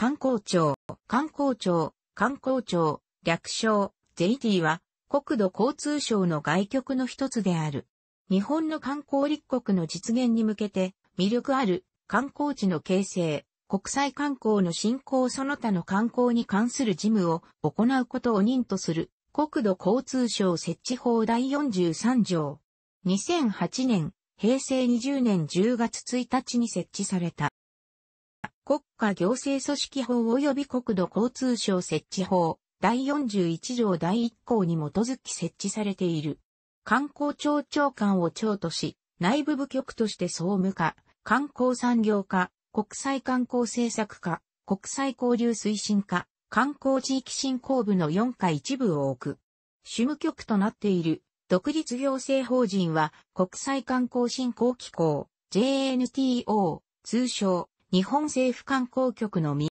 観光庁、観光庁、観光庁、略称、JT は国土交通省の外局の一つである。日本の観光立国の実現に向けて、魅力ある観光地の形成、国際観光の振興その他の観光に関する事務を行うことを任とする国土交通省設置法第43条。2008年、平成20年10月1日に設置された。国家行政組織法及び国土交通省設置法第41条第1項に基づき設置されている。観光庁長官を長とし、内部部局として総務課、観光産業課、国際観光政策課、国際交流推進課、観光地域振興部の4課一部を置く。主務局となっている独立行政法人は国際観光振興機構 JNTO 通称日本政府観光局のみ、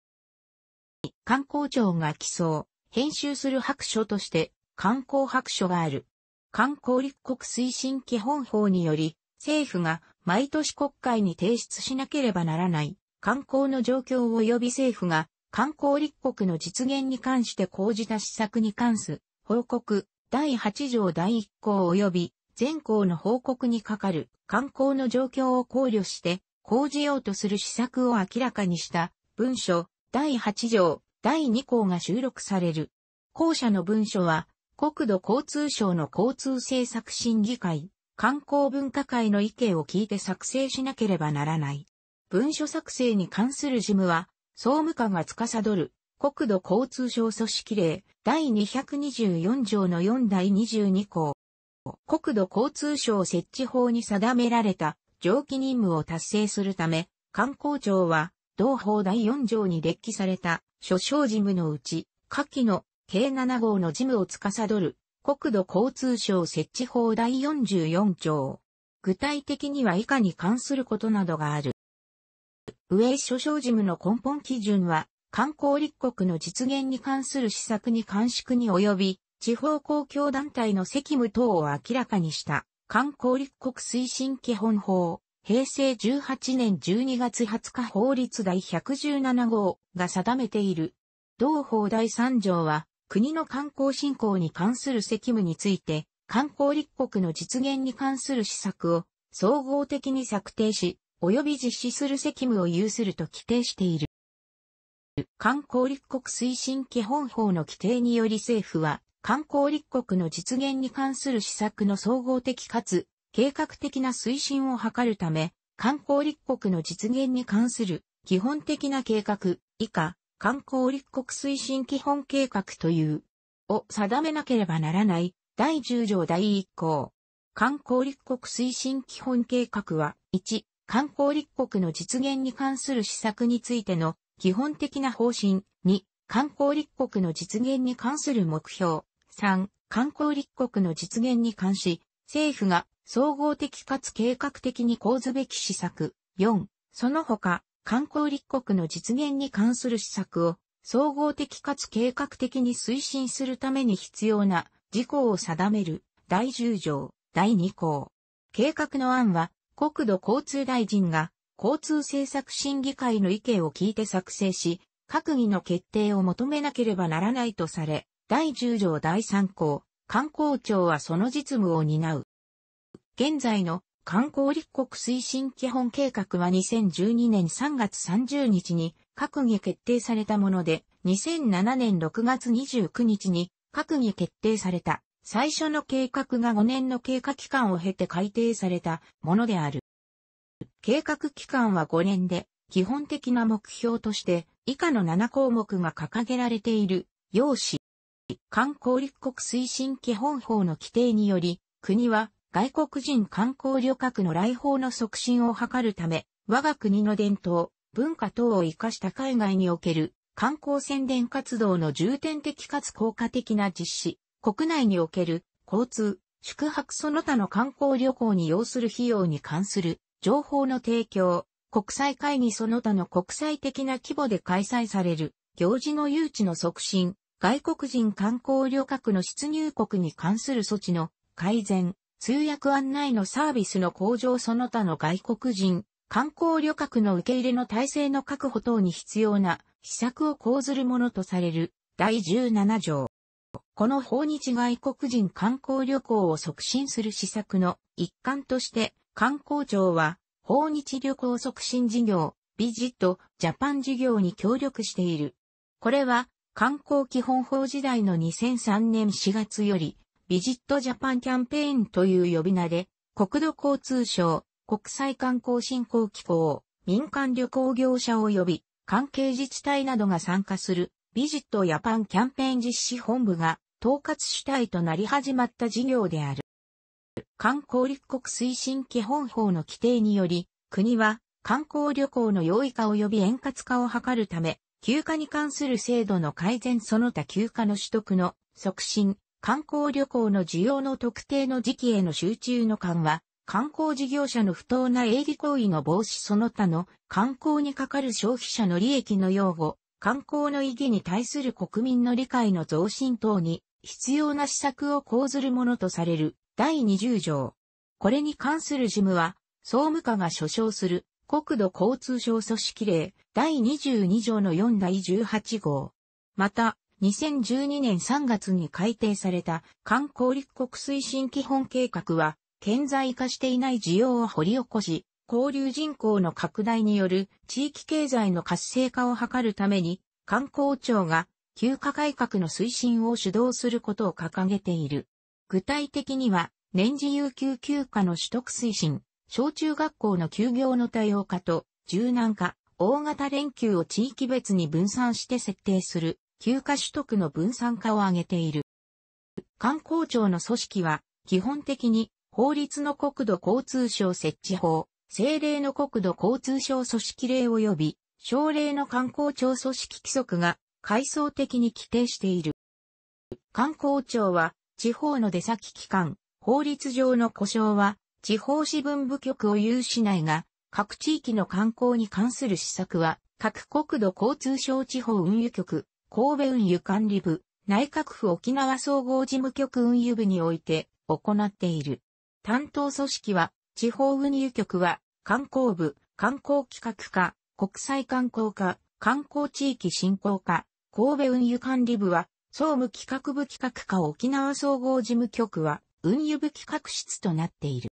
観光庁が寄贈、編集する白書として観光白書がある。観光立国推進基本法により、政府が毎年国会に提出しなければならない観光の状況及び政府が観光立国の実現に関して講じた施策に関す報告第8条第1項及び全項の報告にかかる観光の状況を考慮して講じようとする施策を明らかにした文書第8条第2項が収録される。後者の文書は国土交通省の交通政策審議会、観光文化会の意見を聞いて作成しなければならない。文書作成に関する事務は総務課が司る国土交通省組織令第224条の4第22項。国土交通省設置法に定められた上記任務を達成するため、官公庁は、同法第4条に列記された諸省事務のうち、下記の計7号の事務を司る国土交通省設置法第44条。具体的には以下に関することなどがある。上諸省事務の根本基準は、観光立国の実現に関する施策に監縮に及び、地方公共団体の責務等を明らかにした。観光立国推進基本法、平成18年12月20日法律第117号が定めている。同法第3条は、国の観光振興に関する責務について、観光立国の実現に関する施策を総合的に策定し、及び実施する責務を有すると規定している。観光立国推進基本法の規定により政府は、観光立国の実現に関する施策の総合的かつ計画的な推進を図るため、観光立国の実現に関する基本的な計画以下観光立国推進基本計画というを定めなければならない第10条第1項。観光立国推進基本計画は1、観光立国の実現に関する施策についての基本的な方針2、観光立国の実現に関する目標3、観光立国の実現に関し、政府が総合的かつ計画的に講ずべき施策。4、その他、観光立国の実現に関する施策を総合的かつ計画的に推進するために必要な事項を定める第10条第2項。計画の案は国土交通大臣が交通政策審議会の意見を聞いて作成し、閣議の決定を求めなければならないとされ、第10条第3項、観光庁はその実務を担う。現在の観光立国推進基本計画は2012年3月30日に閣議決定されたもので、2007年6月29日に閣議決定された最初の計画が5年の経過期間を経て改定されたものである。計画期間は5年で、基本的な目標として以下の7項目が掲げられている、要紙。観光立国推進基本法の規定により、国は外国人観光旅客の来訪の促進を図るため、我が国の伝統、文化等を活かした海外における観光宣伝活動の重点的かつ効果的な実施、国内における交通、宿泊その他の観光旅行に要する費用に関する情報の提供、国際会議その他の国際的な規模で開催される行事の誘致の促進、外国人観光旅客の出入国に関する措置の改善、通訳案内のサービスの向上その他の外国人、観光旅客の受け入れの体制の確保等に必要な施策を講ずるものとされる第17条。この訪日外国人観光旅行を促進する施策の一環として観光庁は訪日旅行促進事業、ビジット、ジャパン事業に協力している。これは観光基本法時代の2003年4月より、ビジットジャパンキャンペーンという呼び名で、国土交通省、国際観光振興機構、民間旅行業者及び関係自治体などが参加するビジットジャパンキャンペーン実施本部が統括主体となり始まった事業である。観光立国推進基本法の規定により、国は観光旅行の容易化及び円滑化を図るため、休暇に関する制度の改善その他休暇の取得の促進、観光旅行の需要の特定の時期への集中の緩和、観光事業者の不当な営利行為の防止その他の観光にかかる消費者の利益の擁護、観光の意義に対する国民の理解の増進等に必要な施策を講ずるものとされる第20条。これに関する事務は、総務課が所掌する国土交通省組織令第22条の4第18号。また、2012年3月に改定された観光立国推進基本計画は、顕在化していない需要を掘り起こし、交流人口の拡大による地域経済の活性化を図るために、観光庁が休暇改革の推進を主導することを掲げている。具体的には、年次有給休暇の取得推進、小中学校の休業の多様化と柔軟化、大型連休を地域別に分散して設定する、休暇取得の分散化を挙げている。観光庁の組織は、基本的に法律の国土交通省設置法、政令の国土交通省組織令及び、省令の観光庁組織規則が階層的に規定している。観光庁は、地方の出先機関、法律上の故障は、地方支分部局を有しないが、各地域の観光に関する施策は、各国土交通省地方運輸局、神戸運輸管理部、内閣府沖縄総合事務局運輸部において行っている。担当組織は、地方運輸局は、観光部、観光企画課、国際観光課、観光地域振興課、神戸運輸管理部は、総務企画部企画課沖縄総合事務局は、運輸部企画室となっている。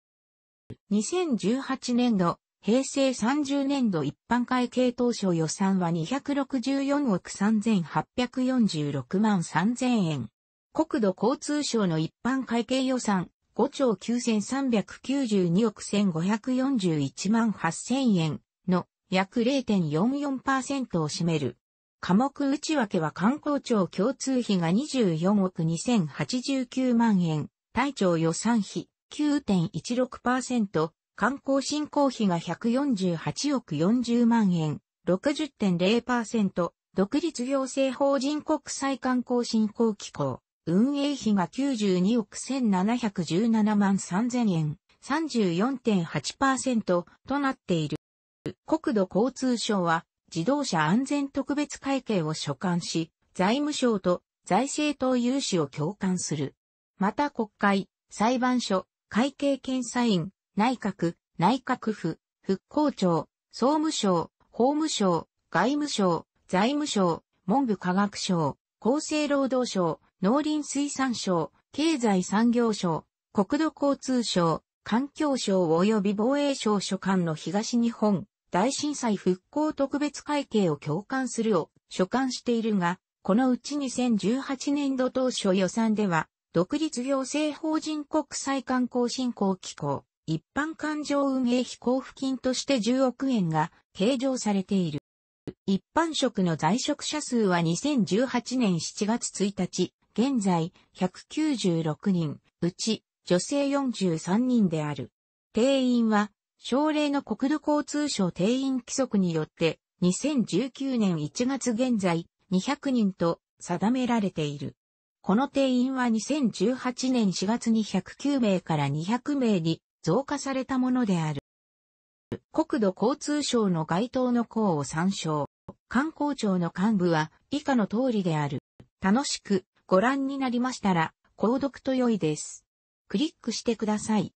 2018年度、平成30年度一般会計当初予算は264億3846万3000円。国土交通省の一般会計予算5兆9392億1541万8000円の約0.44%を占める。科目内訳は観光庁共通費が24億2089万円、対庁予算費9.16%、観光振興費が148億40万円、60.0%、独立行政法人国際観光振興機構、運営費が92億1717万3000円、34.8%となっている。国土交通省は自動車安全特別会計を所管し、財務省と財政等融資を共管する。また国会、裁判所、会計検査院、内閣、内閣府、復興庁、総務省、法務省、外務省、財務省、文部科学省、厚生労働省、農林水産省、経済産業省、国土交通省、環境省及び防衛省所管の東日本大震災復興特別会計を共感するを所管しているが、このうち2018年度当初予算では独立行政法人国際観光振興機構、一般環状運営費交付金として10億円が計上されている。一般職の在職者数は2018年7月1日、現在196人、うち女性43人である。定員は、省令の国土交通省定員規則によって、2019年1月現在200人と定められている。この定員は2018年4月に109名から200名に増加されたものである。国土交通省の該当の項を参照。観光庁の幹部は以下の通りである。楽しくご覧になりましたら、購読と良いです。クリックしてください。